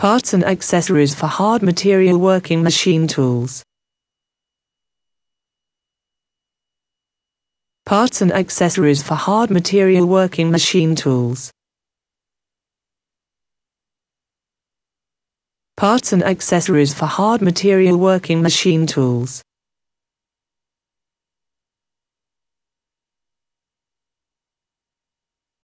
parts and accessories for hard material working machine tools. Parts and accessories for hard material working machine tools. Parts and accessories for hard material working machine tools.